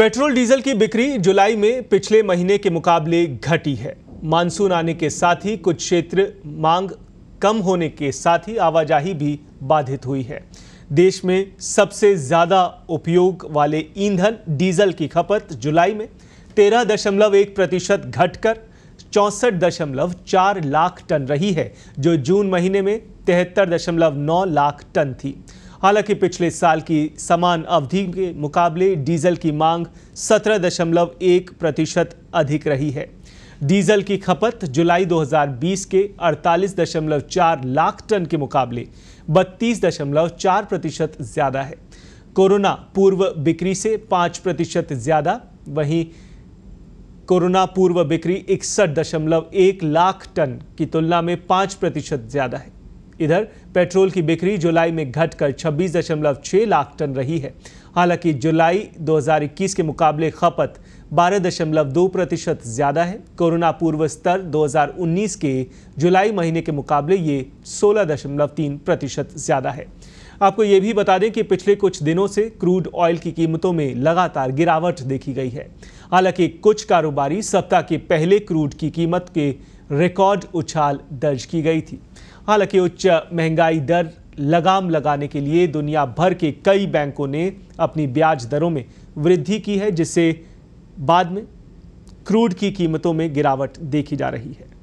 petrol diesel की बिक्री जुलाई में पिछले महीने के मुकाबले घटी है मानसून आने के साथ ही कुछ क्षेत्र मांग कम होने के साथ ही आवाजाही भी बाधित हुई है देश में सबसे ज़्यादा उपयोग वाले ईंधन डीजल की खपत जुलाई में तेरह दशमलव एक प्रतिशत घटकर चौंसठ दशमलव चार लाख टन रही है जो जून महीने में तिहत्तर दशमलव नौ लाख टन थी हालांकि पिछले साल की समान अवधि के मुकाबले डीजल की मांग 17.1 प्रतिशत अधिक रही है डीजल की खपत जुलाई 2020 के 48.4 लाख टन के मुकाबले 32.4 प्रतिशत ज़्यादा है कोरोना पूर्व बिक्री से 5 प्रतिशत ज़्यादा वहीं कोरोना पूर्व बिक्री इकसठ दशमलव एक लाख टन की तुलना में पाँच प्रतिशत ज़्यादा है इधर पेट्रोल की बिक्री जुलाई में घटकर 26.6 लाख टन रही है हालांकि जुलाई 2021 के मुकाबले खपत 12.2 प्रतिशत ज़्यादा है कोरोना पूर्व स्तर 2019 के जुलाई महीने के मुकाबले ये 16.3 प्रतिशत ज़्यादा है आपको ये भी बता दें कि पिछले कुछ दिनों से क्रूड ऑयल की कीमतों में लगातार गिरावट देखी गई है हालांकि कुछ कारोबारी सप्ताह के पहले क्रूड की कीमत के रिकॉर्ड उछाल दर्ज की गई थी हालांकि उच्च महंगाई दर लगाम लगाने के लिए दुनिया भर के कई बैंकों ने अपनी ब्याज दरों में वृद्धि की है जिससे बाद में क्रूड की कीमतों में गिरावट देखी जा रही है